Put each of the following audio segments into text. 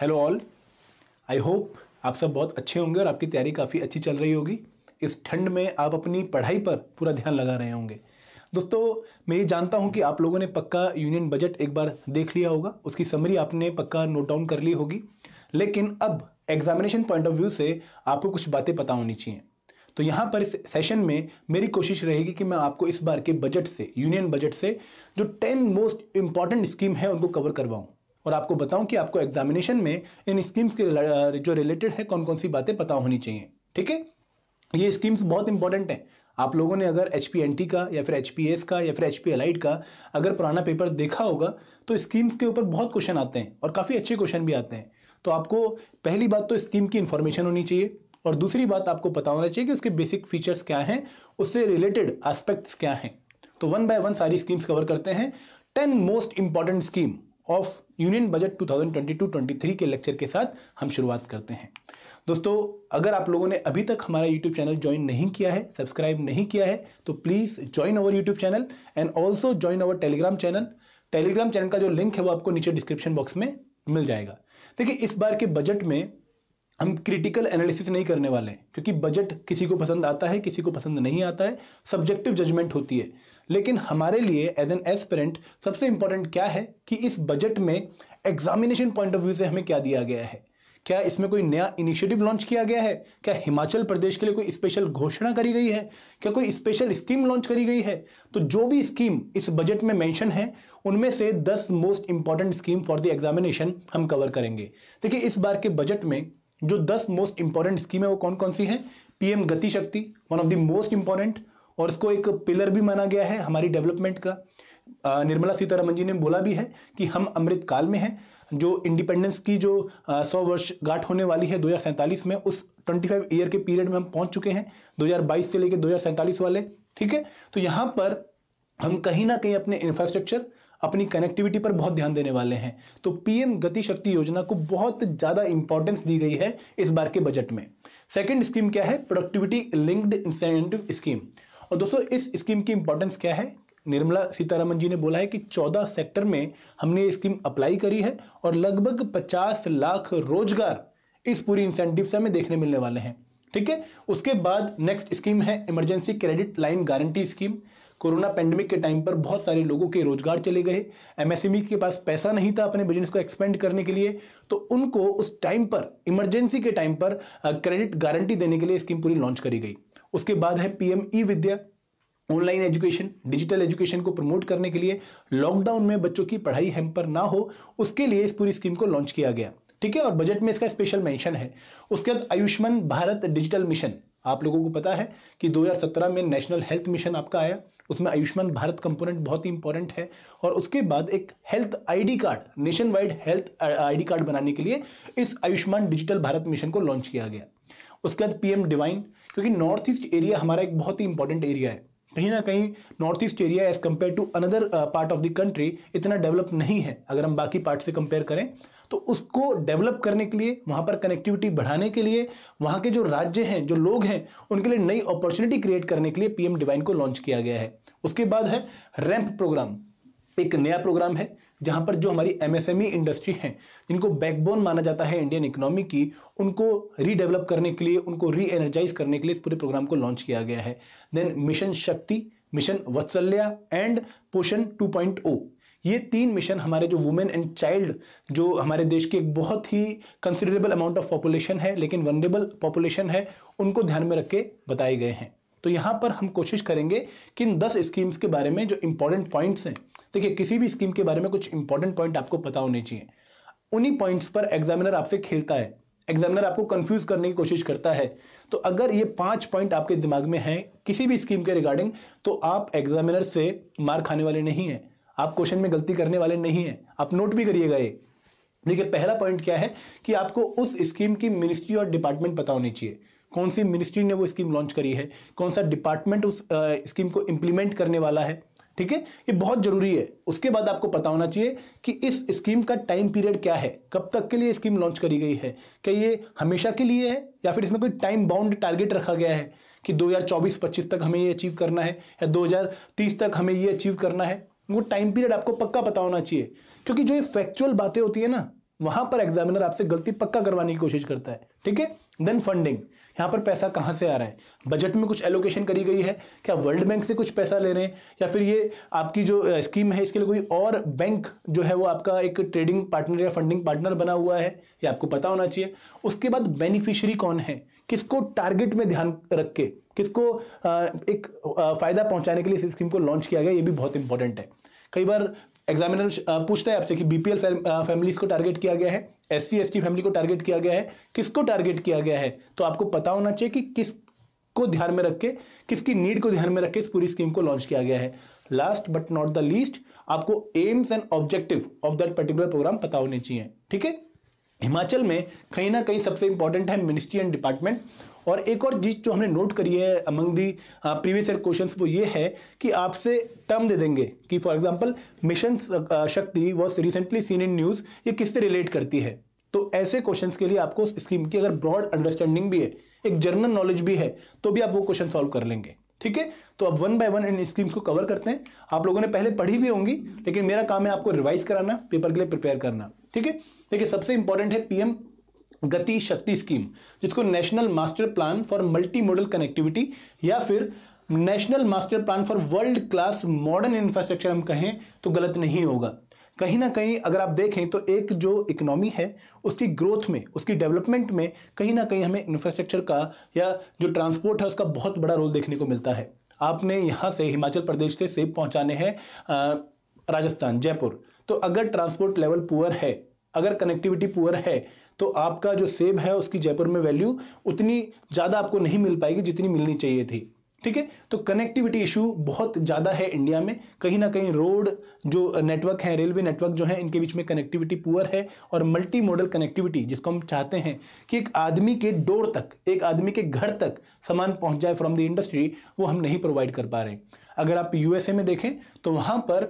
hello all I hope आप सब बहुत अच्छे होंगे और आपकी तैयारी काफ़ी अच्छी चल रही होगी इस ठंड में आप अपनी पढ़ाई पर पूरा ध्यान लगा रहे होंगे दोस्तों मैं ये जानता हूँ कि आप लोगों ने पक्का यूनियन बजट एक बार देख लिया होगा उसकी समरी आपने पक्का नोट डाउन कर ली होगी लेकिन अब एग्जामिनेशन पॉइंट ऑफ व्यू से आपको कुछ बातें पता होनी चाहिए तो यहाँ पर इस सेशन में मेरी कोशिश रहेगी कि मैं आपको इस बार के बजट से यूनियन बजट से जो टेन मोस्ट इंपॉर्टेंट स्कीम है उनको कवर करवाऊँ और आपको बताऊं कि आपको एग्जामिनेशन में इन स्कीम्स के जो रिलेटेड है कौन कौन सी बातें पता होनी चाहिए ठीक है ये स्कीम्स बहुत इंपॉर्टेंट हैं आप लोगों ने अगर एच पी का या फिर एच का या फिर एच पी का अगर पुराना पेपर देखा होगा तो स्कीम्स के ऊपर बहुत क्वेश्चन आते हैं और काफ़ी अच्छे क्वेश्चन भी आते हैं तो आपको पहली बात तो स्कीम की इन्फॉर्मेशन होनी चाहिए और दूसरी बात आपको पता होना चाहिए कि उसके बेसिक फीचर्स क्या हैं उससे रिलेटेड एस्पेक्ट्स क्या हैं तो वन बाय वन सारी स्कीम्स कवर करते हैं ten most important scheme of union budget 2022-23 के लेक्चर के साथ हम शुरुआत करते हैं दोस्तों अगर आप लोगों ने अभी तक हमारा यूट्यूब चैनल ज्वाइन नहीं किया है सब्सक्राइब नहीं किया है तो please join our YouTube channel and also join our Telegram channel Telegram channel का जो लिंक है वो आपको नीचे डिस्क्रिप्शन बॉक्स में मिल जाएगा देखिए इस बार के बजट में हम क्रिटिकल एनालिसिस नहीं करने वाले हैं क्योंकि बजट किसी को पसंद आता है किसी को पसंद नहीं आता है सब्जेक्टिव जजमेंट होती है लेकिन हमारे लिए एज एन एस्पेरेंट सबसे इंपॉर्टेंट क्या है कि इस बजट में एग्जामिनेशन पॉइंट ऑफ व्यू से हमें क्या दिया गया है क्या इसमें कोई नया इनिशिएटिव लॉन्च किया गया है क्या हिमाचल प्रदेश के लिए कोई स्पेशल घोषणा करी गई है क्या कोई स्पेशल स्कीम लॉन्च करी गई है तो जो भी स्कीम इस बजट में मेंशन है उनमें से 10 most important scheme for the examination हम कवर करेंगे देखिए इस बार के बजट में जो दस मोस्ट इंपॉर्टेंट स्कीम है वो कौन कौन सी है PM Gati Shakti one of the most important और इसको एक पिलर भी माना गया है हमारी डेवलपमेंट का निर्मला सीतारमन जी ने बोला भी है कि हम अमृत काल में हैं जो इंडिपेंडेंस की जो सौ वर्ष गांठ होने वाली है दो में उस 25 ईयर के पीरियड में हम पहुंच चुके हैं 2022 से लेकर दो वाले ठीक है तो यहाँ पर हम कहीं ना कहीं अपने इंफ्रास्ट्रक्चर अपनी कनेक्टिविटी पर बहुत ध्यान देने वाले हैं तो पीएम गति शक्ति योजना को बहुत ज़्यादा इंपॉर्टेंस दी गई है इस बार के बजट में सेकेंड स्कीम क्या है प्रोडक्टिविटी लिंक्ड इंसेंटिव स्कीम और दोस्तों इस स्कीम की इंपॉर्टेंस क्या है निर्मला सीतारामन जी ने बोला है कि 14 सेक्टर में हमने ये स्कीम अप्लाई करी है और लगभग 50 लाख रोजगार इस पूरी इंसेंटिव से हमें देखने मिलने वाले हैं ठीक है उसके बाद नेक्स्ट स्कीम है emergency credit line guarantee scheme corona pandemic के टाइम पर बहुत सारे लोगों के रोजगार चले गए एमएसएमई e के पास पैसा नहीं था अपने बिजनेस को एक्सपेंड करने के लिए तो उनको उस टाइम पर इमरजेंसी के टाइम पर क्रेडिट गारंटी देने के लिए स्कीम पूरी लॉन्च करी गई उसके बाद है PM E Vidya online education digital education को प्रमोट करने के लिए लॉकडाउन में बच्चों की पढ़ाई हैम्पर ना हो उसके लिए इस पूरी स्कीम को लॉन्च किया गया ठीक है और बजट में इसका स्पेशल मेंशन है उसके बाद आयुष्मान भारत डिजिटल मिशन आप लोगों को पता है कि 2017 में नेशनल हेल्थ मिशन आपका आया उसमें आयुष्मान भारत कंपोनेंट बहुत ही इंपॉर्टेंट है और उसके बाद एक health ID card nation wide health ID card बनाने के लिए इस आयुष्मान डिजिटल भारत मिशन को लॉन्च किया गया उसके बाद पीएम डिवाइन क्योंकि नॉर्थ ईस्ट एरिया हमारा एक बहुत ही इंपॉर्टेंट एरिया है कहीं ना कहीं north east area as compare to another part of the country इतना डेवलप नहीं है अगर हम बाकी पार्ट से कंपेयर करें तो उसको डेवलप करने के लिए वहाँ पर कनेक्टिविटी बढ़ाने के लिए वहाँ के जो राज्य हैं जो लोग हैं उनके लिए नई अपॉर्चुनिटी क्रिएट करने के लिए पीएम डिवाइन को लॉन्च किया गया है उसके बाद है रैंप प्रोग्राम एक नया प्रोग्राम है जहां पर जो हमारी एमएसएमई e इंडस्ट्री है जिनको बैकबोन माना जाता है इंडियन इकोनॉमी की उनको रीडेवलप करने के लिए उनको री एनर्जाइज करने के लिए इस पूरे प्रोग्राम को लॉन्च किया गया है then mission Shakti mission Vatsalya and Poshan 2.0 ये तीन मिशन हमारे जो वुमेन एंड चाइल्ड जो हमारे देश की एक बहुत ही कंसिडरेबल अमाउंट ऑफ पॉपुलेशन है लेकिन वनरेबल पॉपुलेशन है उनको ध्यान में रख के बताए गए हैं तो यहाँ पर हम कोशिश करेंगे कि इन दस स्कीम्स के बारे में जो इंपॉर्टेंट पॉइंट्स हैं देखिए किसी भी स्कीम के बारे में कुछ इंपॉर्टेंट पॉइंट आपको पता होने चाहिए उन्हीं पॉइंट्स पर एग्जामिनर आपसे खेलता है एग्जामिनर आपको कंफ्यूज करने की कोशिश करता है तो अगर ये पांच पॉइंट आपके दिमाग में हैं किसी भी स्कीम के रिगार्डिंग तो आप एग्जामिनर से मार खाने वाले नहीं हैं आप क्वेश्चन में गलती करने वाले नहीं हैं आप नोट भी करिएगा ये देखिए पहला पॉइंट क्या है कि आपको उस स्कीम की मिनिस्ट्री और डिपार्टमेंट पता होनी चाहिए कौन सी मिनिस्ट्री ने वो स्कीम लॉन्च करी है कौन सा डिपार्टमेंट उस स्कीम को इम्प्लीमेंट करने वाला है ठीक है ये बहुत जरूरी है उसके बाद आपको पता होना चाहिए कि इस स्कीम का टाइम पीरियड क्या है कब तक के लिए स्कीम लॉन्च करी गई है क्या ये हमेशा के लिए है या फिर इसमें कोई टाइम बाउंड टारगेट रखा गया है कि 2024-25 तक हमें ये अचीव करना है या 2030 तक हमें ये अचीव करना है वो टाइम पीरियड आपको पक्का पता होना चाहिए क्योंकि जो ये फैक्चुअल बातें होती है ना वहां पर एग्जामिनर आपसे गलती पक्का करवाने की कोशिश करता है ठीक है देन फंडिंग यहाँ पर पैसा कहाँ से आ रहा है बजट में कुछ एलोकेशन करी गई है क्या वर्ल्ड बैंक से कुछ पैसा ले रहे हैं या फिर ये आपकी जो स्कीम है इसके लिए कोई और बैंक जो है वो आपका एक ट्रेडिंग पार्टनर या फंडिंग पार्टनर बना हुआ है ये आपको पता होना चाहिए उसके बाद बेनिफिशरी कौन है किसको टारगेट में ध्यान रख के किसको एक फायदा पहुंचाने के लिए इस स्कीम को लॉन्च किया गया ये भी बहुत इंपॉर्टेंट है कई बार एग्जामिनर पूछता है आपसे कि बीपीएल फैमिलीज को टारगेट किया गया है एस सी फैमिली को टारगेट किया गया है किसको टारगेट किया गया है तो आपको पता होना चाहिए कि किस को ध्यान में रख के किसकी नीड को ध्यान में रख के इस पूरी स्कीम को लॉन्च किया गया है last but not the least आपको aims and objective of that particular programme पता होने चाहिए ठीक है हिमाचल में कहीं ना कहीं सबसे इंपॉर्टेंट है मिनिस्ट्री एंड डिपार्टमेंट और एक और चीज़ जो हमने नोट करी है among the previous year question वो ये है कि आपसे टर्म दे देंगे कि for example mission Shakti was recently seen in news ये किससे रिलेट करती है तो ऐसे क्वेश्चंस के लिए आपको स्कीम की अगर ब्रॉड अंडरस्टैंडिंग भी है एक जर्नल नॉलेज भी है तो भी आप वो क्वेश्चन सॉल्व कर लेंगे ठीक है तो अब वन बाय वन इन स्कीम्स को कवर करते हैं आप लोगों ने पहले पढ़ी भी होंगी लेकिन मेरा काम है आपको रिवाइज कराना पेपर के लिए प्रिपेयर करना ठीक है देखिए सबसे इंपॉर्टेंट है पीएम गति शक्ति स्कीम जिसको national master plan for multi modal connectivity या फिर national master plan for world class modern infrastructure हम कहें तो गलत नहीं होगा कहीं ना कहीं अगर आप देखें तो एक जो इकोनॉमी है उसकी ग्रोथ में उसकी डेवलपमेंट में कहीं ना कहीं हमें इंफ्रास्ट्रक्चर का या जो ट्रांसपोर्ट है उसका बहुत बड़ा रोल देखने को मिलता है आपने यहाँ से हिमाचल प्रदेश से सेब पहुँचाने हैं राजस्थान जयपुर तो अगर ट्रांसपोर्ट लेवल पुअर है अगर कनेक्टिविटी पुअर है तो आपका जो सेब है उसकी जयपुर में वैल्यू उतनी ज़्यादा आपको नहीं मिल पाएगी जितनी मिलनी चाहिए थी ठीक है तो कनेक्टिविटी इशू बहुत ज़्यादा है इंडिया में कहीं ना कहीं रोड जो नेटवर्क है रेलवे नेटवर्क जो है इनके बीच में कनेक्टिविटी पुअर है और मल्टी मॉडल कनेक्टिविटी जिसको हम चाहते हैं कि एक आदमी के डोर तक एक आदमी के घर तक सामान पहुंच जाए फ्रॉम द इंडस्ट्री वो हम नहीं प्रोवाइड कर पा रहे अगर आप यूएसए में देखें तो वहाँ पर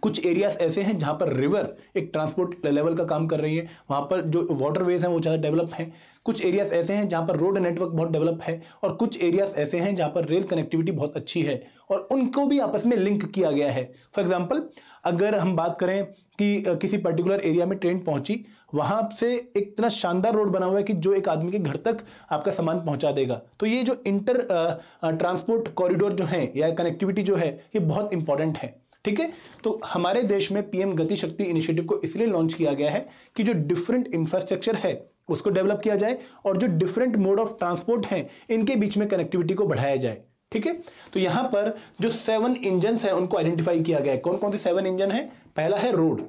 कुछ एरियाज ऐसे हैं जहाँ पर रिवर एक ट्रांसपोर्ट लेवल का काम कर रही है वहाँ पर जो वाटरवेज हैं वो ज़्यादा डेवलप हैं कुछ एरियाज ऐसे हैं जहाँ पर रोड नेटवर्क बहुत डेवलप है और कुछ एरियाज ऐसे हैं जहाँ पर रेल कनेक्टिविटी बहुत अच्छी है और उनको भी आपस में लिंक किया गया है फॉर एग्जाम्पल अगर हम बात करें कि किसी पर्टिकुलर एरिया में ट्रेन पहुंची वहां से एक इतना शानदार रोड बना हुआ है कि जो एक आदमी के घर तक आपका सामान पहुंचा देगा तो ये जो इंटर ट्रांसपोर्ट कॉरिडोर जो है या कनेक्टिविटी जो है ये बहुत इंपॉर्टेंट है ठीक है तो हमारे देश में पीएम गति शक्ति इनिशिएटिव को इसलिए लॉन्च किया गया है कि जो डिफरेंट इंफ्रास्ट्रक्चर है उसको डेवलप किया जाए और जो डिफरेंट मोड ऑफ ट्रांसपोर्ट हैं इनके बीच में कनेक्टिविटी को बढ़ाया जाए ठीक है तो यहां पर जो सेवन इंजन है उनको आइडेंटिफाई किया गया है कौन कौन से सेवन इंजन है पहला है रोड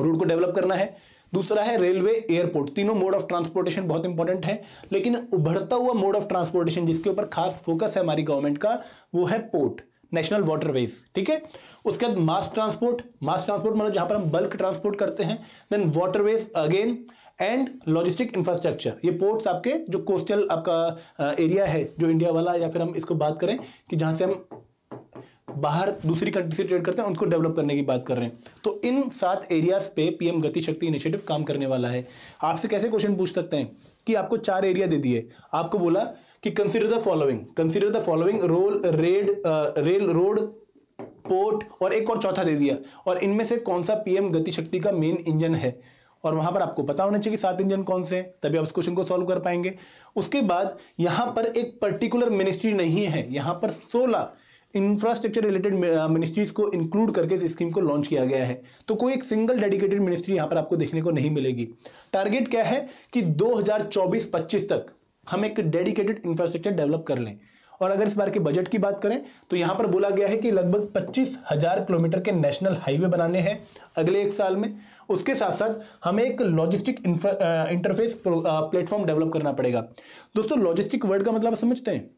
रोड को डेवलप करना है दूसरा है रेलवे एयरपोर्ट तीनों मोड ऑफ ट्रांसपोर्टेशन बहुत इंपॉर्टेंट है लेकिन उभरता हुआ मोड ऑफ ट्रांसपोर्टेशन जिसके ऊपर खास फोकस है हमारी गवर्नमेंट का वो है पोर्ट नेशनल वाटरवेज ठीक है उसके बाद मास ट्रांसपोर्ट मास ट्रांसपोर्ट मतलब जहां पर हम बल्क ट्रांसपोर्ट करते हैं then waterways again and logistic infrastructure ये पोर्ट्स आपके जो कोस्टल आपका एरिया है जो इंडिया वाला या फिर हम इसको बात करें कि जहां से हम बाहर दूसरी कंट्री से ट्रेड करते हैं उनको डेवलप करने की बात कर रहे हैं तो इन सात एरियाज पे पीएम गति शक्ति इनिशिएटिव काम करने वाला है आपसे कैसे क्वेश्चन पूछ सकते हैं कि आपको चार एरिया दे दिए आपको बोला कि consider the following consider the following roll red rail road port और एक और चौथा दे दिया और इनमें से कौन सा पीएम गति शक्ति का मेन इंजन है और वहां पर आपको पता होना चाहिए कि सात इंजन कौन से हैं तभी आप इस क्वेश्चन को सॉल्व कर पाएंगे उसके बाद यहां पर एक पर्टिकुलर मिनिस्ट्री नहीं है यहां पर सोलह इंफ्रास्ट्रक्चर रिलेटेड मिनिस्ट्रीज को इंक्लूड करके इस स्कीम को लॉन्च किया गया है तो कोई एक सिंगल डेडिकेटेड मिनिस्ट्री यहां पर आपको देखने को नहीं मिलेगी टारगेट क्या है कि दो हजार तक हम एक डेडिकेटेड इंफ्रास्ट्रक्चर डेवलप कर लें और अगर इस बार के बजट की बात करें तो यहाँ पर बोला गया है कि लगभग पच्चीस हजार किलोमीटर के नेशनल हाईवे बनाने हैं अगले एक साल में उसके साथ साथ हमें एक लॉजिस्टिक इंटरफेस प्लेटफॉर्म डेवलप करना पड़ेगा दोस्तों लॉजिस्टिक वर्ड का मतलब समझते हैं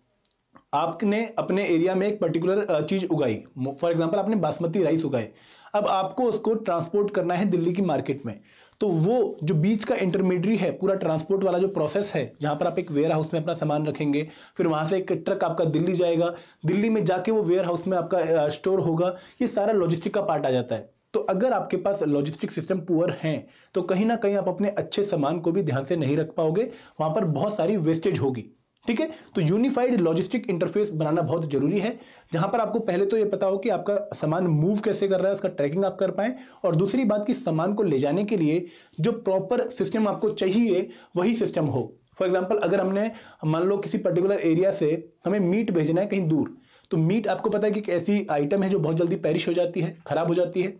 आपने अपने एरिया में एक पर्टिकुलर चीज़ उगाई फॉर एग्जाम्पल आपने बासमती राइस उगाए अब आपको उसको ट्रांसपोर्ट करना है दिल्ली की मार्केट में तो वो जो बीच का इंटरमीडियरी है पूरा ट्रांसपोर्ट वाला जो प्रोसेस है जहाँ पर आप एक वेयर हाउस में अपना सामान रखेंगे फिर वहाँ से एक ट्रक आपका दिल्ली जाएगा दिल्ली में जाके वो वेयर हाउस में आपका स्टोर होगा ये सारा लॉजिस्टिक का पार्ट आ जाता है तो अगर आपके पास लॉजिस्टिक सिस्टम पुअर हैं तो कहीं ना कहीं आप अपने अच्छे सामान को भी ध्यान से नहीं रख पाओगे वहाँ पर बहुत सारी वेस्टेज होगी ठीक है तो यूनिफाइड लॉजिस्टिक इंटरफेस बनाना बहुत जरूरी है जहां पर आपको पहले तो ये पता हो कि आपका सामान मूव कैसे कर रहा है उसका ट्रैकिंग आप कर पाए और दूसरी बात कि सामान को ले जाने के लिए जो प्रॉपर सिस्टम आपको चाहिए वही सिस्टम हो फॉर एग्जाम्पल अगर हमने मान लो किसी पर्टिकुलर एरिया से हमें मीट भेजना है कहीं दूर तो मीट आपको पता है कि एक ऐसी आइटम है जो बहुत जल्दी पैरिश हो जाती है खराब हो जाती है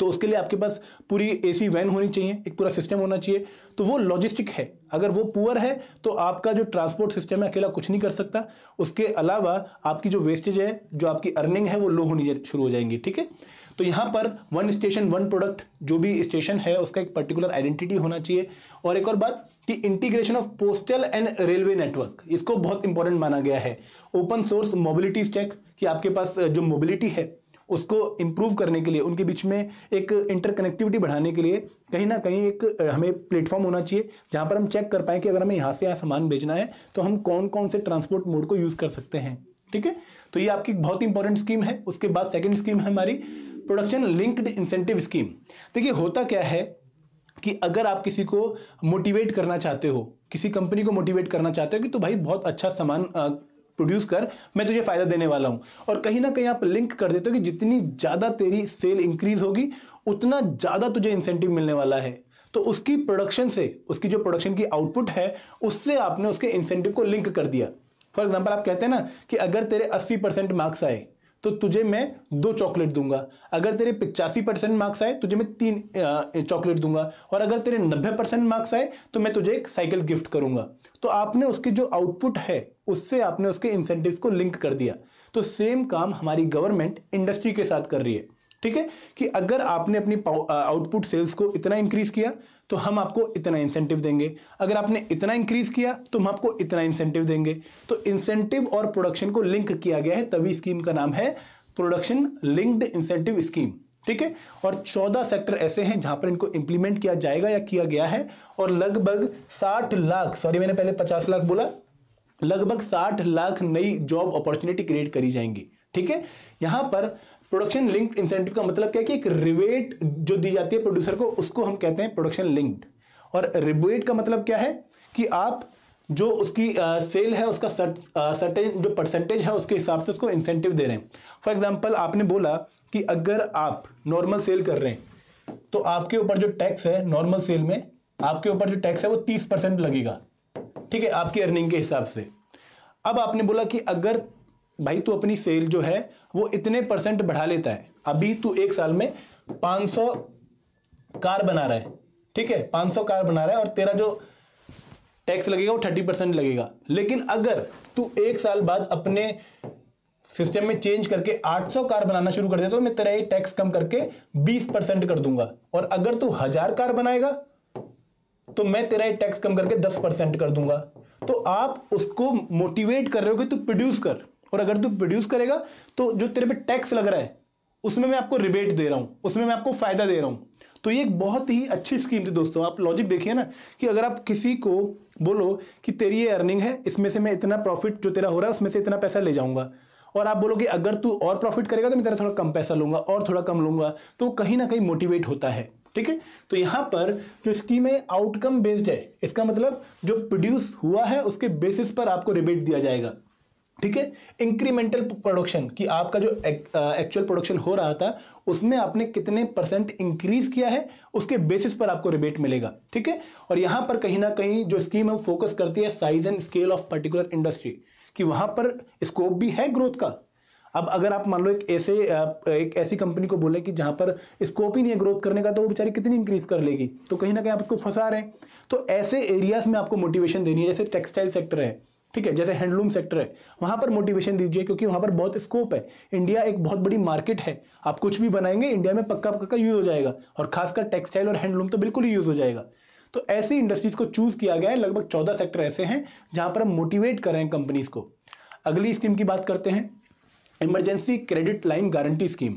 तो उसके लिए आपके पास पूरी एसी वैन होनी चाहिए एक पूरा सिस्टम होना चाहिए तो वो लॉजिस्टिक है अगर वो पुअर है तो आपका जो ट्रांसपोर्ट सिस्टम है अकेला कुछ नहीं कर सकता उसके अलावा आपकी जो वेस्टेज है जो आपकी अर्निंग है वो लो होनी शुरू हो जाएंगी ठीक है तो यहाँ पर वन स्टेशन वन प्रोडक्ट जो भी स्टेशन है उसका एक पर्टिकुलर आइडेंटिटी होना चाहिए और एक और बात कि integration of postal and railway network इसको बहुत इंपॉर्टेंट माना गया है ओपन सोर्स मोबिलिटी स्टैक कि आपके पास जो मोबिलिटी है उसको इम्प्रूव करने के लिए उनके बीच में एक इंटरकनेक्टिविटी बढ़ाने के लिए कहीं ना कहीं एक हमें प्लेटफॉर्म होना चाहिए जहाँ पर हम चेक कर पाएँ कि अगर हमें यहाँ से यहाँ सामान भेजना है तो हम कौन कौन से ट्रांसपोर्ट मोड को यूज़ कर सकते हैं ठीक है तो ये आपकी बहुत इंपॉर्टेंट स्कीम है उसके बाद सेकेंड स्कीम है हमारी प्रोडक्शन लिंक्ड इंसेंटिव स्कीम देखिए होता क्या है कि अगर आप किसी को मोटिवेट करना चाहते हो किसी कंपनी को मोटिवेट करना चाहते हो कि तो भाई बहुत अच्छा सामान प्रोड्यूस कर मैं तुझे फ़ायदा देने वाला हूँ और कहीं ना कहीं आप लिंक कर देते हो कि जितनी ज़्यादा तेरी सेल इंक्रीज होगी उतना ज़्यादा तुझे इंसेंटिव मिलने वाला है तो उसकी प्रोडक्शन से उसकी जो प्रोडक्शन की आउटपुट है उससे आपने उसके इंसेंटिव को लिंक कर दिया फॉर एग्जाम्पल आप कहते हैं ना कि अगर तेरे 80 परसेंट मार्क्स आए तो तुझे मैं दो चॉकलेट दूंगा अगर तेरे पिचासी परसेंट मार्क्स आए तुझे मैं तीन चॉकलेट दूंगा और अगर तेरे नब्बे परसेंट मार्क्स आए तो मैं तुझे एक साइकिल गिफ्ट करूंगा तो आपने उसकी जो आउटपुट है उससे आपने उसके इंसेंटिव को लिंक कर दिया तो सेम काम हमारी गवर्नमेंट इंडस्ट्री के साथ कर रही है ठीक है कि अगर आपने अपनी आउटपुट सेल्स uh, को इतना इंक्रीज किया तो हम आपको इतना इंसेंटिव देंगे अगर आपने इतना इंक्रीज किया तो हम आपको इतना इंसेंटिव देंगे तो इंसेंटिव और प्रोडक्शन को लिंक किया गया है तभी स्कीम का नाम है प्रोडक्शन लिंक्ड इंसेंटिव स्कीम ठीक है और 14 सेक्टर ऐसे हैं जहां पर इनको इंप्लीमेंट किया जाएगा या किया गया है और लगभग 60 लाख सॉरी मैंने पहले 50 लाख बोला लगभग 60 लाख नई जॉब अपॉर्चुनिटी क्रिएट करी जाएंगी ठीक है यहां पर प्रोडक्शन लिंक्ड इंसेंटिव का मतलब क्या है कि एक रिबेट जो दी जाती है प्रोड्यूसर को उसको हम कहते हैं प्रोडक्शन लिंक्ड और रिबेट का मतलब क्या है कि आप जो उसकी सेल uh, है उसका सर्टेन uh, जो परसेंटेज है उसके हिसाब से उसको इंसेंटिव दे रहे हैं फॉर एग्जाम्पल आपने बोला कि अगर आप नॉर्मल सेल कर रहे हैं तो आपके ऊपर जो टैक्स है नॉर्मल सेल में आपके ऊपर जो टैक्स है वो तीस परसेंट लगेगा ठीक है आपकी अर्निंग के हिसाब से अब आपने बोला कि अगर भाई तू अपनी सेल जो है वो इतने परसेंट बढ़ा लेता है अभी तू एक साल में 500 कार बना रहा है ठीक है 500 कार बना रहा है और तेरा जो टैक्स लगेगा वो 30 परसेंट लगेगा लेकिन अगर तू एक साल बाद अपने सिस्टम में चेंज करके 800 कार बनाना शुरू कर दे तो मैं तेरा ये टैक्स कम करके 20 परसेंट कर दूंगा और अगर तू हजार कार बनाएगा तो मैं तेरा ये टैक्स कम करके दस परसेंट कर दूंगा तो आप उसको मोटिवेट कर रहे हो कि तू प्रोड्यूस कर और अगर तू प्रोड्यूस करेगा तो जो तेरे पे टैक्स लग रहा है उसमें मैं आपको रिबेट दे रहा हूं उसमें मैं आपको फ़ायदा दे रहा हूं तो ये एक बहुत ही अच्छी स्कीम थी दोस्तों आप लॉजिक देखिए ना कि अगर आप किसी को बोलो कि तेरी ये अर्निंग है इसमें से मैं इतना प्रॉफिट जो तेरा हो रहा है उसमें से इतना पैसा ले जाऊंगा और आप बोलोगे अगर तू और प्रॉफिट करेगा तो मैं तेरा थोड़ा कम पैसा लूंगा और थोड़ा कम लूंगा तो कहीं ना कहीं मोटिवेट होता है ठीक है तो यहां पर जो स्कीम है आउटकम बेस्ड है इसका मतलब जो प्रोड्यूस हुआ है उसके बेसिस पर आपको रिबेट दिया जाएगा ठीक है इंक्रीमेंटल प्रोडक्शन कि आपका जो एक्चुअल प्रोडक्शन हो रहा था उसमें आपने कितने परसेंट इंक्रीज किया है उसके बेसिस पर आपको रिबेट मिलेगा ठीक है और यहां पर कहीं ना कहीं जो स्कीम है फोकस करती है size and scale of particular industry कि वहां पर स्कोप भी है ग्रोथ का अब अगर आप मान लो एक ऐसे एक ऐसी कंपनी को बोले कि जहां पर स्कोप ही नहीं है ग्रोथ करने का तो वो बेचारी कितनी इंक्रीज कर लेगी तो कहीं ना कहीं आप उसको फंसा रहे हैं तो ऐसे एरियाज में आपको मोटिवेशन देनी है जैसे टेक्सटाइल सेक्टर है ठीक है जैसे हैंडलूम सेक्टर है वहां पर मोटिवेशन दीजिए क्योंकि वहां पर बहुत स्कोप है इंडिया एक बहुत बड़ी मार्केट है आप कुछ भी बनाएंगे इंडिया में पक्का पक्का यूज़ हो जाएगा और खासकर टेक्सटाइल और हैंडलूम तो बिल्कुल ही यूज़ हो जाएगा तो ऐसी इंडस्ट्रीज़ को चूज़ किया गया है लगभग चौदह सेक्टर ऐसे हैं जहां पर हम मोटिवेट करें कंपनीज़ को अगली स्कीम की बात करते हैं emergency credit line guarantee scheme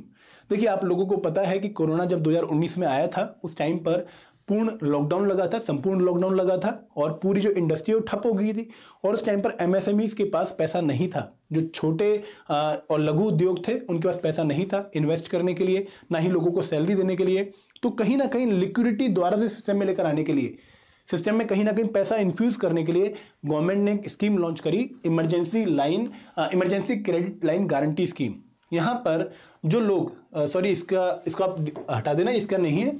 देखिए आप लोगों को पता है कि कोरोना जब 2019 में आया था उस टाइम पर पूर्ण लॉकडाउन लगा था संपूर्ण लॉकडाउन लगा था और पूरी जो इंडस्ट्री वो ठप हो गई थी और उस टाइम पर एमएसएमईज के पास पैसा नहीं था जो छोटे और लघु उद्योग थे उनके पास पैसा नहीं था इन्वेस्ट करने के लिए ना ही लोगों को सैलरी देने के लिए तो कहीं ना कहीं लिक्विडिटी द्वारा से सिस्टम में लेकर आने के लिए सिस्टम में कहीं ना कहीं पैसा इन्फ्यूज़ करने के लिए गवर्नमेंट ने स्कीम लॉन्च करी emergency line emergency credit line guarantee scheme यहाँ पर जो लोग सॉरी इसका इसको आप हटा देना इसका नहीं है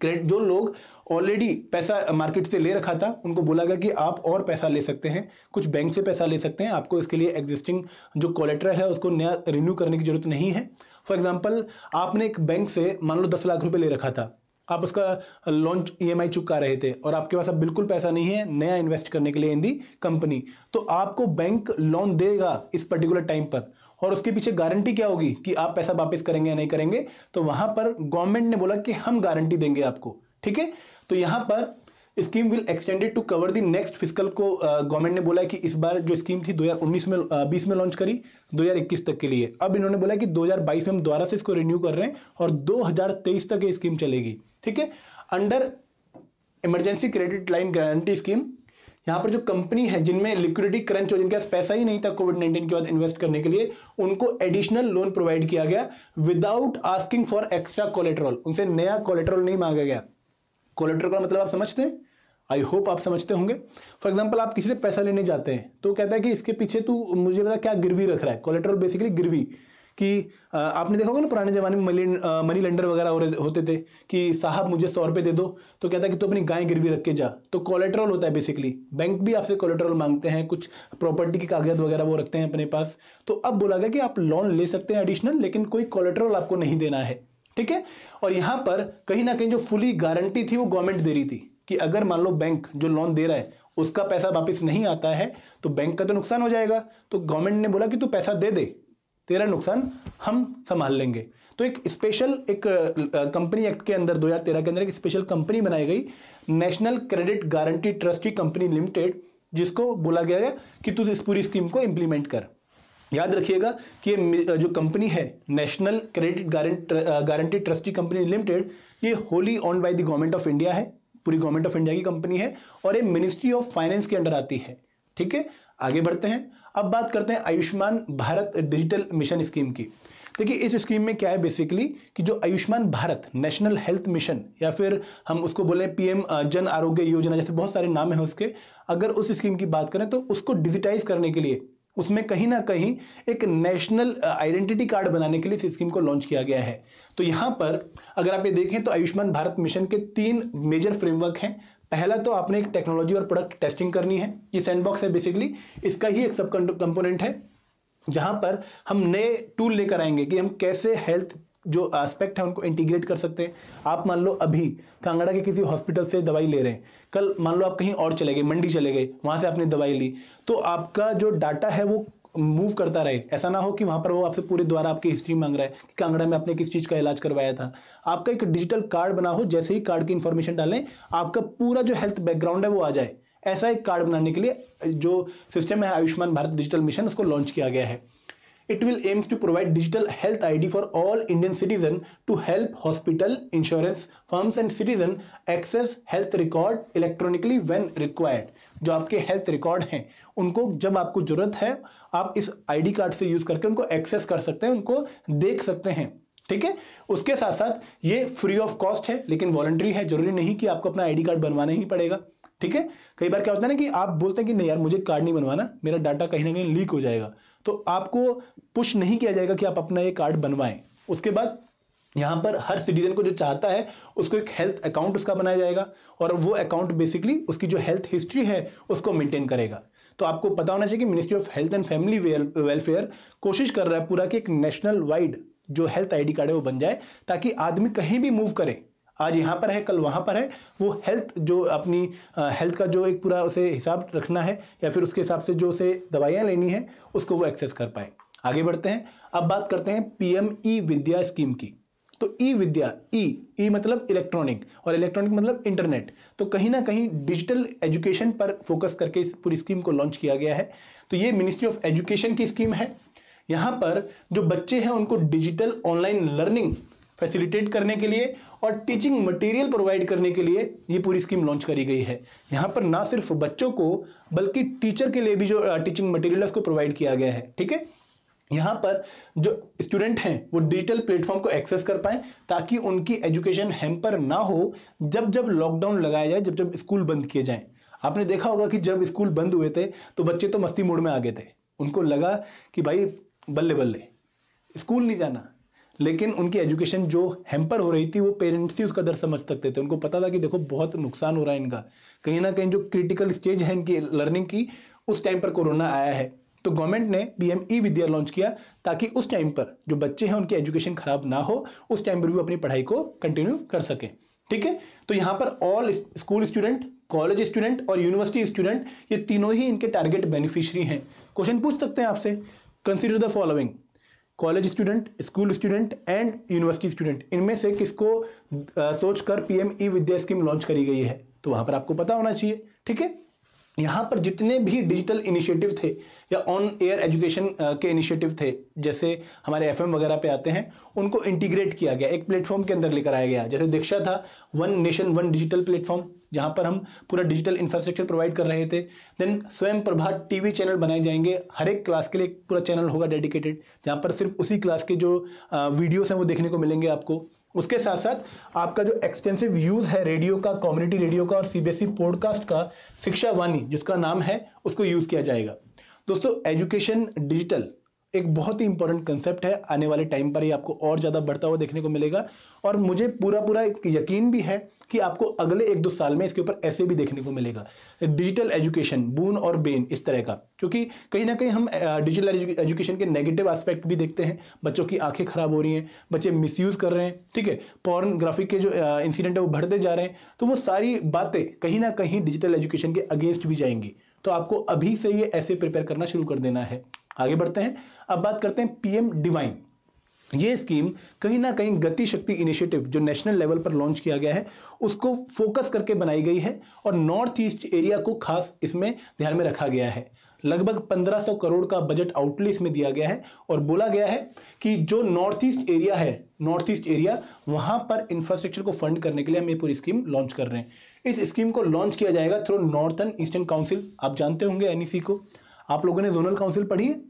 क्रेडिट जो लोग ऑलरेडी पैसा मार्केट से ले रखा था उनको बोला गया कि आप और पैसा ले सकते हैं कुछ बैंक से पैसा ले सकते हैं आपको इसके लिए एग्जिस्टिंग जो कोलेट्रल है उसको नया रिन्यू करने की जरूरत नहीं है फॉर एग्जाम्पल आपने एक बैंक से मान लो दस लाख रुपये ले रखा था आप उसका लॉन्च ई e चुका रहे थे और आपके पास अब बिल्कुल पैसा नहीं है नया इन्वेस्ट करने के लिए इन दी कंपनी तो आपको बैंक लोन देगा इस पर्टिकुलर टाइम पर और उसके पीछे गारंटी क्या होगी कि आप पैसा वापस करेंगे या नहीं करेंगे तो वहां पर गवर्नमेंट ने बोला कि हम गारंटी देंगे आपको ठीक है तो यहां पर scheme will extended to cover the next physical को गवर्नमेंट ने बोला कि इस बार जो स्कीम थी 2019 में 20 में लॉन्च करी 2021 तक के लिए अब इन्होंने बोला कि 2022 में हम दोबारा से इसको रिन्यू कर रहे हैं और 2023 तक ये स्कीम चलेगी ठीक है under emergency credit line guarantee scheme यहाँ पर जो कंपनी है जिनमें लिक्विडिटी क्रंच हो जिनके पास पैसा ही नहीं था कोविड नाइन्टीन के बाद इन्वेस्ट करने के लिए उनको एडिशनल लोन प्रोवाइड किया गया without asking for extra collateral उनसे नया कोलेट्रोल नहीं मांगा गया कोलेट्रोल का मतलब आप समझते हैं आई होप आप समझते होंगे फॉर एग्जाम्पल आप किसी से पैसा लेने जाते हैं तो कहता है कि इसके पीछे तू मुझे बता क्या गिरवी रख रहा है कोलेट्रोल बेसिकली गिरवी कि आपने देखा होगा ना पुराने ज़माने में मनी मनी लेंडर वगैरह हो रहे होते थे कि साहब मुझे सौ रुपये दे दो तो कहता है कि तू तो अपनी गाय गिरवी रख के जा तो कोलेट्रोल होता है बेसिकली बैंक भी आपसे कोलेट्रोल मांगते हैं कुछ प्रॉपर्टी के कागजात वगैरह वो रखते हैं अपने पास तो अब बोला गया कि आप लोन ले सकते हैं एडिशनल लेकिन कोई कोलेट्रोल आपको नहीं देना है ठीक है और यहाँ पर कहीं ना कहीं जो फुली गारंटी थी वो गवर्नमेंट दे रही थी कि अगर मान लो बैंक जो लोन दे रहा है उसका पैसा वापस नहीं आता है तो बैंक का तो नुकसान हो जाएगा तो गवर्नमेंट ने बोला कि तू पैसा दे दे तेरा नुकसान हम संभाल लेंगे तो एक स्पेशल एक कंपनी एक्ट के अंदर दो के अंदर एक स्पेशल कंपनी बनाई गई नेशनल क्रेडिट गारंटी ट्रस्ट की कंपनी लिमिटेड जिसको बोला गया है कि तू इस पूरी स्कीम को इंप्लीमेंट कर याद रखिएगा कि ये जो कंपनी है नेशनल क्रेडिट गारंटी ट्रस्ट की कंपनी लिमिटेड ये wholly owned by the government of India है पूरी गवर्नमेंट ऑफ इंडिया की कंपनी है और ये मिनिस्ट्री ऑफ फाइनेंस के अंडर आती है ठीक है आगे बढ़ते हैं अब बात करते हैं Ayushman Bharat digital mission scheme की देखिए इस स्कीम में क्या है बेसिकली कि जो Ayushman Bharat national health mission या फिर हम उसको बोले पीएम जन आरोग्य योजना जैसे बहुत सारे नाम हैं उसके अगर उस स्कीम की बात करें तो उसको डिजिटाइज करने के लिए उसमें कहीं ना कहीं एक नेशनल आइडेंटिटी कार्ड बनाने के लिए इस स्कीम को लॉन्च किया गया है तो यहाँ पर अगर आप ये देखें तो आयुष्मान भारत मिशन के तीन मेजर फ्रेमवर्क हैं पहला तो आपने एक टेक्नोलॉजी और प्रोडक्ट टेस्टिंग करनी है ये सैंडबॉक्स है बेसिकली इसका ही एक सब कंपोनेंट है जहां पर हम नए टूल लेकर आएंगे कि हम कैसे हेल्थ जो एस्पेक्ट है उनको इंटीग्रेट कर सकते हैं आप मान लो अभी कांगड़ा के किसी हॉस्पिटल से दवाई ले रहे हैं कल मान लो आप कहीं और चले गए मंडी चले गए वहां से आपने दवाई ली तो आपका जो डाटा है वो मूव करता रहे ऐसा ना हो कि वहां पर वो आपसे पूरे द्वारा आपकी हिस्ट्री मांग रहा है कि कांगड़ा में आपने किस चीज़ का इलाज करवाया था आपका एक डिजिटल कार्ड बना हो जैसे ही कार्ड की इन्फॉर्मेशन डालें आपका पूरा जो हेल्थ बैकग्राउंड है वो आ जाए ऐसा एक कार्ड बनाने के लिए जो सिस्टम है आयुष्मान भारत डिजिटल मिशन उसको लॉन्च किया गया है will aims to provide digital health I D for all Indian citizen to help hospital insurance firms and citizen access health record electronically when required जो आपके हेल्थ रिकॉर्ड हैं उनको जब आपको ज़रूरत है आप इस आईडी कार्ड से यूज़ करके उनको एक्सेस कर सकते हैं उनको देख सकते हैं ठीक है उसके साथ साथ ये फ्री ऑफ कॉस्ट है लेकिन वॉलेंट्री है जरूरी नहीं कि आपको अपना आईडी कार्ड बनवाना ही पड़ेगा ठीक है कई बार क्या होता है ना कि आप बोलते हैं कि नहीं यार मुझे कार्ड नहीं बनवाना मेरा डाटा कहीं ना कहीं लीक हो जाएगा तो आपको पुश नहीं किया जाएगा कि आप अपना ये कार्ड बनवाएं उसके बाद यहाँ पर हर सिटीजन को जो चाहता है उसको एक हेल्थ अकाउंट उसका बनाया जाएगा और वो अकाउंट बेसिकली उसकी जो हेल्थ हिस्ट्री है उसको मेंटेन करेगा तो आपको पता होना चाहिए कि ministry of health and family welfare कोशिश कर रहा है पूरा कि एक नेशनल वाइड जो हेल्थ आईडी कार्ड है वो बन जाए ताकि आदमी कहीं भी मूव करे आज यहाँ पर है कल वहाँ पर है वो हेल्थ जो अपनी हेल्थ का जो एक पूरा उसे हिसाब रखना है या फिर उसके हिसाब से जो उसे दवाइयाँ लेनी है उसको वो एक्सेस कर पाए आगे बढ़ते हैं अब बात करते हैं पीएम ई विद्या स्कीम की तो ई विद्या ई ई मतलब इलेक्ट्रॉनिक और इलेक्ट्रॉनिक मतलब इंटरनेट तो कहीं ना कहीं डिजिटल एजुकेशन पर फोकस करके इस पूरी स्कीम को लॉन्च किया गया है तो ये मिनिस्ट्री ऑफ एजुकेशन की स्कीम है यहाँ पर जो बच्चे हैं उनको डिजिटल ऑनलाइन लर्निंग फैसिलिटेट करने के लिए और टीचिंग मटेरियल प्रोवाइड करने के लिए ये पूरी स्कीम लॉन्च करी गई है यहाँ पर ना सिर्फ बच्चों को बल्कि टीचर के लिए भी जो टीचिंग मटेरियल है उसको प्रोवाइड किया गया है ठीक है यहाँ पर जो स्टूडेंट हैं वो डिजिटल प्लेटफॉर्म को एक्सेस कर पाएँ ताकि उनकी एजुकेशन हैम्पर ना हो जब जब लॉकडाउन लगाया जाए जब जब स्कूल बंद किए जाएँ आपने देखा होगा कि जब स्कूल बंद हुए थे तो बच्चे तो मस्ती मूड में आ गए थे उनको लगा कि भाई बल्ले बल्ले स्कूल नहीं जाना लेकिन उनकी एजुकेशन जो हैम्पर हो रही थी वो पेरेंट्स ही उसका दर समझ सकते थे उनको पता था कि देखो बहुत नुकसान हो रहा है इनका कहीं ना कहीं जो क्रिटिकल स्टेज है इनकी लर्निंग की उस टाइम पर कोरोना आया है तो गवर्नमेंट ने PM E e Vidya launch किया ताकि उस टाइम पर जो बच्चे हैं उनकी एजुकेशन खराब ना हो उस टाइम पर भी अपनी पढ़ाई को कंटिन्यू कर सकें ठीक है तो यहाँ पर all school student college student और यूनिवर्सिटी स्टूडेंट ये तीनों ही इनके टारगेट बेनिफिशियरी हैं क्वेश्चन पूछ सकते हैं आपसे consider the following college student school student and university student इनमें से किसको सोचकर PM E e Vidya scheme launch करी गई है तो वहां पर आपको पता होना चाहिए ठीक है यहाँ पर जितने भी डिजिटल इनिशिएटिव थे या ऑन एयर एजुकेशन के इनिशिएटिव थे जैसे हमारे एफएम वगैरह पे आते हैं उनको इंटीग्रेट किया गया एक प्लेटफॉर्म के अंदर लेकर आया गया जैसे दीक्षा था one nation one digital platform जहाँ पर हम पूरा डिजिटल इंफ्रास्ट्रक्चर प्रोवाइड कर रहे थे देन स्वयं प्रभा टीवी चैनल बनाए जाएंगे हर एक क्लास के लिए पूरा चैनल होगा डेडिकेटेड जहाँ पर सिर्फ उसी क्लास के जो वीडियोस हैं वो देखने को मिलेंगे आपको उसके साथ साथ आपका जो एक्सटेंसिव यूज़ है रेडियो का कम्युनिटी रेडियो का और सीबीएसई पॉडकास्ट e का शिक्षा वाणी जिसका नाम है उसको यूज़ किया जाएगा दोस्तों एजुकेशन डिजिटल एक बहुत ही इंपॉर्टेंट कंसेप्ट है आने वाले टाइम पर ये आपको और ज़्यादा बढ़ता हुआ देखने को मिलेगा और मुझे पूरा पूरा एक यकीन भी है कि आपको अगले एक दो साल में इसके ऊपर ऐसे भी देखने को मिलेगा डिजिटल एजुकेशन बून और बेन इस तरह का क्योंकि कहीं ना कहीं हम डिजिटल एजुकेशन के नेगेटिव एस्पेक्ट भी देखते हैं बच्चों की आंखें खराब हो रही हैं बच्चे मिसयूज़ कर रहे हैं ठीक है पॉर्नग्राफिक के जो इंसिडेंट है वो बढ़ते जा रहे हैं तो वो सारी बातें कहीं ना कहीं डिजिटल एजुकेशन के अगेंस्ट भी जाएंगी तो आपको अभी से ये ऐसे प्रिपेयर करना शुरू कर देना है आगे बढ़ते हैं अब बात करते हैं पीएम डिवाइन ये स्कीम कहीं ना कहीं गति शक्ति इनिशिएटिव जो नेशनल लेवल पर लॉन्च किया गया है उसको फोकस करके बनाई गई है और नॉर्थ ईस्ट एरिया को खास इसमें ध्यान में रखा गया है लगभग 1500 करोड़ का बजट आउटले इसमें दिया गया है और बोला गया है कि जो नॉर्थ ईस्ट एरिया है नॉर्थ ईस्ट एरिया वहां पर इंफ्रास्ट्रक्चर को फंड करने के लिए हम ये पूरी स्कीम लॉन्च कर रहे हैं इस स्कीम को लॉन्च किया जाएगा थ्रू नॉर्थन ईस्टर्न काउंसिल आप जानते होंगे एनईसी को आप लोगों ने जोनल काउंसिल पढ़ी है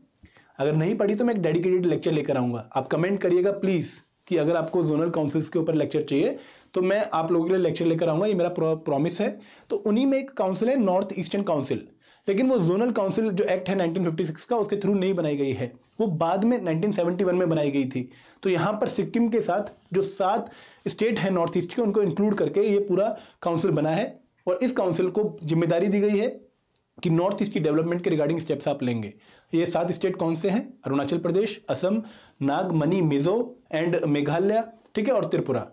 अगर नहीं पढ़ी तो मैं एक डेडिकेटेड लेक्चर लेकर आऊँगा आप कमेंट करिएगा प्लीज़ कि अगर आपको जोनल काउंसिल्स के ऊपर लेक्चर चाहिए तो मैं आप लोगों के लिए लेक्चर लेकर आऊँगा ये मेरा प्रॉमिस है तो उन्हीं में एक काउंसिल है नॉर्थ ईस्टर्न काउंसिल लेकिन वो जोनल काउंसिल जो एक्ट है 1956 का उसके थ्रू नहीं बनाई गई है वो बाद में 1971 में बनाई गई थी तो यहाँ पर सिक्किम के साथ जो सात स्टेट है नॉर्थ ईस्ट के उनको इंक्लूड करके ये पूरा काउंसिल बना है और इस काउंसिल को जिम्मेदारी दी गई है कि नॉर्थ ईस्ट की डेवलपमेंट के रिगार्डिंग स्टेप्स आप लेंगे ये सात स्टेट कौन से हैं अरुणाचल प्रदेश असम नाग मनी मिजो एंड मेघालय ठीक है और त्रिपुरा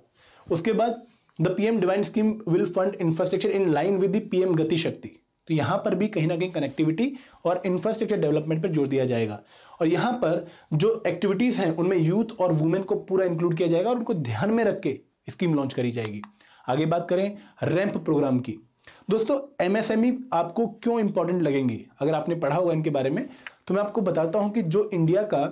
उसके बाद the PM DevINE scheme will fund infrastructure in line with the PM GatiShakti तो यहां पर भी कहीं ना कहीं कनेक्टिविटी और इंफ्रास्ट्रक्चर डेवलपमेंट पर जोर दिया जाएगा और यहां पर जो एक्टिविटीज़ हैं उनमें यूथ और वुमेन को पूरा इंक्लूड किया जाएगा और उनको ध्यान में रख के स्कीम लॉन्च करी जाएगी आगे बात करें रैंप प्रोग्राम की दोस्तों एमएसएमई e आपको क्यों इंपॉर्टेंट लगेंगी अगर आपने पढ़ा होगा इनके बारे में तो मैं आपको बताता हूं कि जो इंडिया का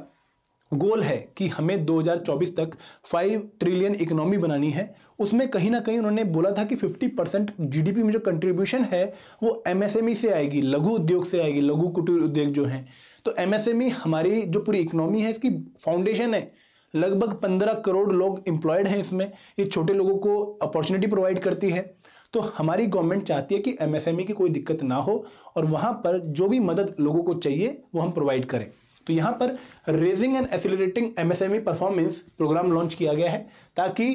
गोल है कि हमें 2024 तक 5 ट्रिलियन इकोनॉमी बनानी है उसमें कहीं ना कहीं उन्होंने बोला था कि 50 परसेंट जीडीपी में जो कंट्रीब्यूशन है वो एमएसएमई e से आएगी लघु उद्योग से आएगी लघु कुटीर उद्योग जो हैं तो एमएसएमई e हमारी जो पूरी इकोनॉमी है इसकी फाउंडेशन है लगभग 15 करोड़ लोग इंप्लॉयड हैं इसमें ये छोटे लोगों को अपॉर्चुनिटी प्रोवाइड करती है तो हमारी गवर्नमेंट चाहती है कि एमएसएमई e की कोई दिक्कत ना हो और वहाँ पर जो भी मदद लोगों को चाहिए वो हम प्रोवाइड करें तो यहाँ पर raising and accelerating MSME performance programme launch किया गया है ताकि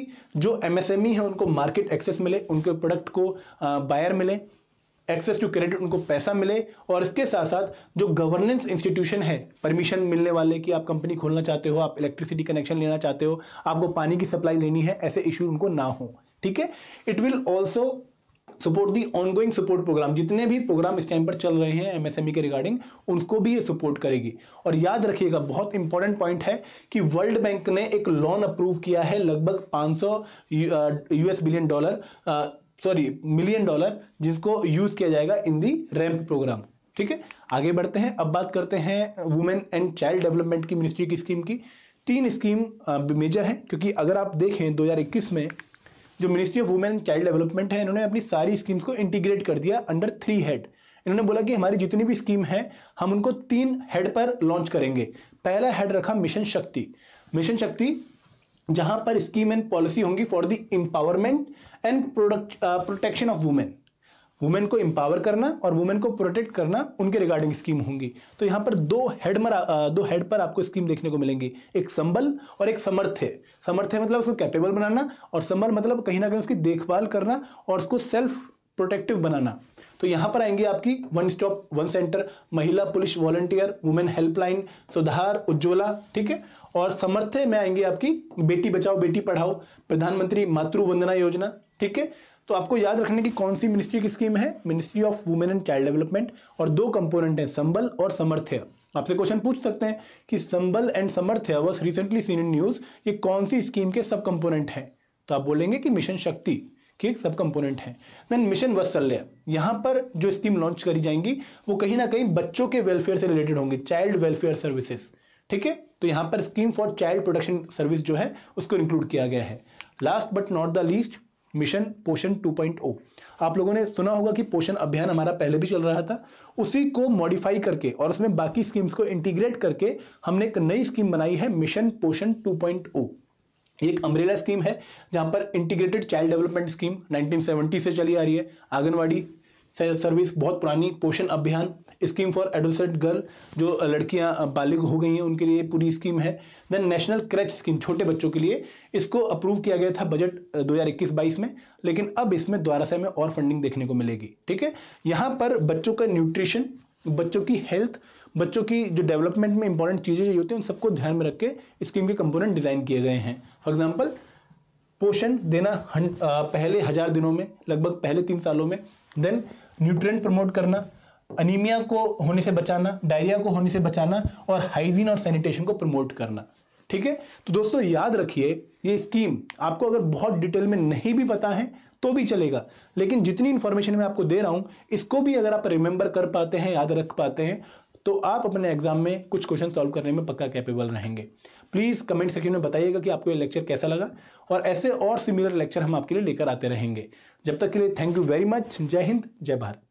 जो एमएसएमई e है उनको मार्केट एक्सेस मिले उनके प्रोडक्ट को बायर मिले एक्सेस टू क्रेडिट उनको पैसा मिले और इसके साथ साथ जो गवर्नेंस इंस्टीट्यूशन है परमिशन मिलने वाले कि आप कंपनी खोलना चाहते हो आप इलेक्ट्रिसिटी कनेक्शन लेना चाहते हो आपको पानी की सप्लाई लेनी है ऐसे इशू उनको ना हो ठीक है it will also support the ongoing support programme जितने भी प्रोग्राम इस टाइम पर चल रहे हैं एमएसएमई e के रिगार्डिंग उनको भी ये सपोर्ट करेगी और याद रखिएगा बहुत इंपॉर्टेंट पॉइंट है कि वर्ल्ड बैंक ने एक लोन अप्रूव किया है लगभग 500 US billion dollar sorry million dollar जिसको यूज किया जाएगा इन दी रैम्प प्रोग्राम ठीक है आगे बढ़ते हैं अब बात करते हैं वुमेन एंड चाइल्ड डेवलपमेंट की मिनिस्ट्री की स्कीम की तीन स्कीम मेजर हैं क्योंकि अगर आप देखें 2021 में जो ministry of women and child development है इन्होंने अपनी सारी स्कीम्स को इंटीग्रेट कर दिया अंडर थ्री हेड इन्होंने बोला कि हमारी जितनी भी स्कीम है हम उनको तीन हेड पर लॉन्च करेंगे पहला हेड रखा मिशन शक्ति मिशन शक्ति जहां पर स्कीम एंड पॉलिसी होंगी for the empowerment and protection of women women को एम्पावर करना और वुमेन को प्रोटेक्ट करना उनके रिगार्डिंग स्कीम होंगी तो यहाँ पर दो हेड मर दो हेड पर आपको स्कीम देखने को मिलेंगी एक संबल और एक समर्थ है मतलब उसको कैपेबल बनाना और संबल मतलब कहीं ना कहीं उसकी देखभाल करना और उसको सेल्फ प्रोटेक्टिव बनाना तो यहाँ पर आएंगी आपकी वन स्टॉप वन सेंटर महिला पुलिस वॉलंटियर वुमेन हेल्पलाइन सुधार उज्ज्वला ठीक है और समर्थ में आएंगी आपकी बेटी बचाओ बेटी पढ़ाओ प्रधानमंत्री मातृ वंदना योजना ठीक है तो आपको याद रखने की कौन सी मिनिस्ट्री की स्कीम है ministry of women and child development और दो कंपोनेंट हैं संबल और समर्थ्य आपसे क्वेश्चन पूछ सकते हैं कि Sambal and Samarthya was recently seen in news ये कौन सी स्कीम के सब कंपोनेंट हैं तो आप बोलेंगे कि मिशन शक्ति के सब कंपोनेंट हैं देन मिशन वत्सल्य यहाँ पर जो स्कीम लॉन्च करी जाएंगी वो कहीं ना कहीं बच्चों के वेलफेयर से रिलेटेड होंगे चाइल्ड वेलफेयर सर्विसेज ठीक है तो यहाँ पर scheme for child protection service जो है उसको इंक्लूड किया गया है last but not the least mission Poshan 2.0 आप लोगों ने सुना होगा कि पोषण अभियान हमारा पहले भी चल रहा था उसी को मॉडिफाई करके और उसमें बाकी स्कीम्स को इंटीग्रेट करके हमने एक नई स्कीम बनाई है मिशन पोषण 2.0 एक अम्ब्रेला स्कीम है जहां पर इंटीग्रेटेड चाइल्ड डेवलपमेंट स्कीम 1970 से चली आ रही है आंगनवाड़ी सर्विस बहुत पुरानी पोषण अभियान स्कीम फॉर एडोलसेंट गर्ल जो लड़कियां बालिग हो गई हैं उनके लिए पूरी स्कीम है देन नेशनल क्रैच स्कीम छोटे बच्चों के लिए इसको अप्रूव किया गया था बजट 2021-22 में लेकिन अब इसमें द्वारा से हमें और फंडिंग देखने को मिलेगी ठीक है यहाँ पर बच्चों का न्यूट्रिशन बच्चों की हेल्थ बच्चों की जो डेवलपमेंट में इंपॉर्टेंट चीज़ें जो होती हैं उन सबको ध्यान में रख के स्कीम के कंपोनेंट डिज़ाइन किए गए हैं फॉर एग्जाम्पल पोषण देना पहले हज़ार दिनों में लगभग पहले तीन सालों में देन न्यूट्रिएंट प्रमोट करना अनीमिया को होने से बचाना डायरिया को होने से बचाना और हाइजीन और सैनिटेशन को प्रमोट करना ठीक है तो दोस्तों याद रखिए ये स्कीम आपको अगर बहुत डिटेल में नहीं भी पता है तो भी चलेगा लेकिन जितनी इंफॉर्मेशन मैं आपको दे रहा हूं इसको भी अगर आप रिमेंबर कर पाते हैं याद रख पाते हैं तो आप अपने एग्जाम में कुछ क्वेश्चन सॉल्व करने में पक्का कैपेबल रहेंगे प्लीज़ कमेंट सेक्शन में बताइएगा कि आपको ये लेक्चर कैसा लगा और ऐसे और सिमिलर लेक्चर हम आपके लिए लेकर आते रहेंगे जब तक के लिए थैंक यू वेरी मच जय हिंद जय भारत